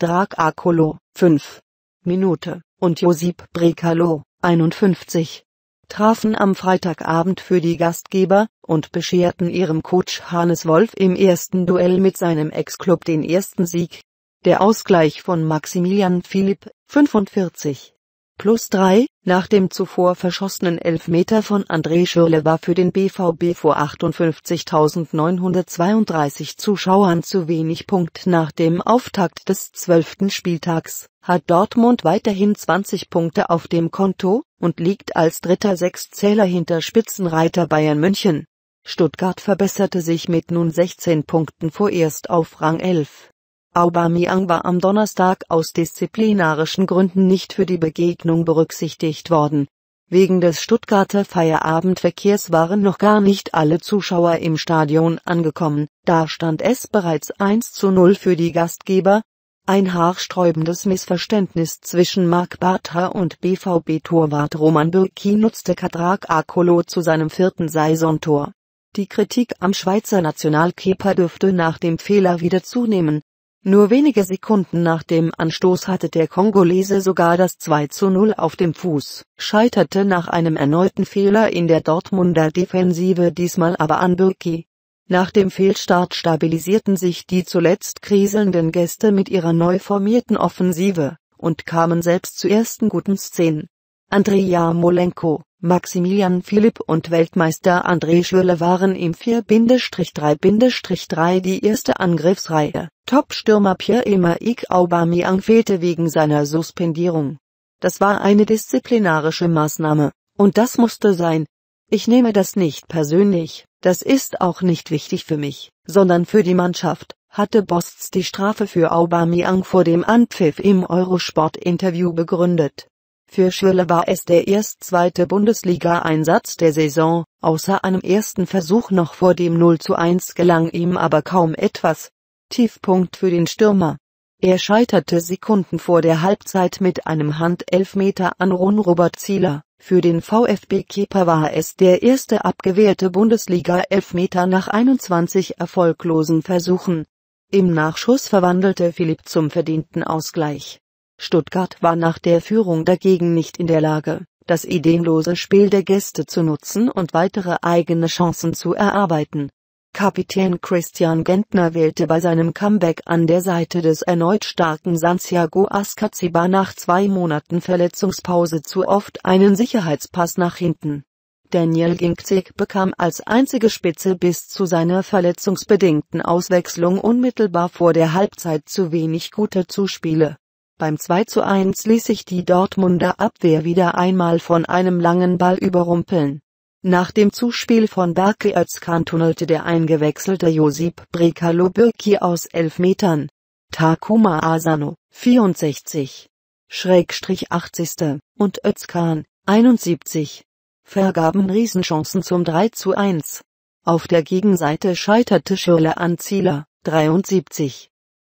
Akolo, 5. Minute, und Josip Brekalo, 51. Trafen am Freitagabend für die Gastgeber und bescherten ihrem Coach Hannes Wolf im ersten Duell mit seinem Ex-Club den ersten Sieg. Der Ausgleich von Maximilian Philipp, 45, plus 3, nach dem zuvor verschossenen Elfmeter von André Schürle war für den BVB vor 58.932 Zuschauern zu wenig. Punkt nach dem Auftakt des 12. Spieltags hat Dortmund weiterhin 20 Punkte auf dem Konto und liegt als dritter Sechszähler hinter Spitzenreiter Bayern München. Stuttgart verbesserte sich mit nun 16 Punkten vorerst auf Rang 11. Aubameyang war am Donnerstag aus disziplinarischen Gründen nicht für die Begegnung berücksichtigt worden. Wegen des Stuttgarter Feierabendverkehrs waren noch gar nicht alle Zuschauer im Stadion angekommen, da stand es bereits 1 zu 0 für die Gastgeber, ein haarsträubendes Missverständnis zwischen Marc Bartha und BVB-Torwart Roman Bürki nutzte Kadrak Akolo zu seinem vierten Saisontor. Die Kritik am Schweizer Nationalkeeper dürfte nach dem Fehler wieder zunehmen, nur wenige Sekunden nach dem Anstoß hatte der Kongolese sogar das 2 zu 0 auf dem Fuß, scheiterte nach einem erneuten Fehler in der Dortmunder Defensive diesmal aber an Birki. Nach dem Fehlstart stabilisierten sich die zuletzt kriselnden Gäste mit ihrer neu formierten Offensive und kamen selbst zu ersten guten Szenen. Andrija Molenko, Maximilian Philipp und Weltmeister André Schürle waren im 4-3-3 die erste Angriffsreihe. Top-Stürmer Pierre-Emerick Aubameyang fehlte wegen seiner Suspendierung. Das war eine disziplinarische Maßnahme, und das musste sein. Ich nehme das nicht persönlich, das ist auch nicht wichtig für mich, sondern für die Mannschaft, hatte Bosts die Strafe für Aubameyang vor dem Anpfiff im Eurosport-Interview begründet. Für Schirle war es der erst zweite Bundesliga-Einsatz der Saison, außer einem ersten Versuch noch vor dem 0 zu 1 gelang ihm aber kaum etwas. Tiefpunkt für den Stürmer. Er scheiterte Sekunden vor der Halbzeit mit einem Handelfmeter an Ron Robert Zieler. Für den VfB-Keeper war es der erste abgewehrte Bundesliga-Elfmeter nach 21 erfolglosen Versuchen. Im Nachschuss verwandelte Philipp zum verdienten Ausgleich. Stuttgart war nach der Führung dagegen nicht in der Lage, das ideenlose Spiel der Gäste zu nutzen und weitere eigene Chancen zu erarbeiten. Kapitän Christian Gentner wählte bei seinem Comeback an der Seite des erneut starken Santiago Ascaciba nach zwei Monaten Verletzungspause zu oft einen Sicherheitspass nach hinten. Daniel Ginkzig bekam als einzige Spitze bis zu seiner verletzungsbedingten Auswechslung unmittelbar vor der Halbzeit zu wenig gute Zuspiele. Beim 2 zu 1 ließ sich die Dortmunder Abwehr wieder einmal von einem langen Ball überrumpeln. Nach dem Zuspiel von Berke Özkan tunnelte der eingewechselte Josip Brekalo Brekalobürki aus elf Metern. Takuma Asano, 64. Schrägstrich 80. und Özkan, 71. Vergaben Riesenchancen zum 3 zu 1. Auf der Gegenseite scheiterte Schirle an Zieler, 73.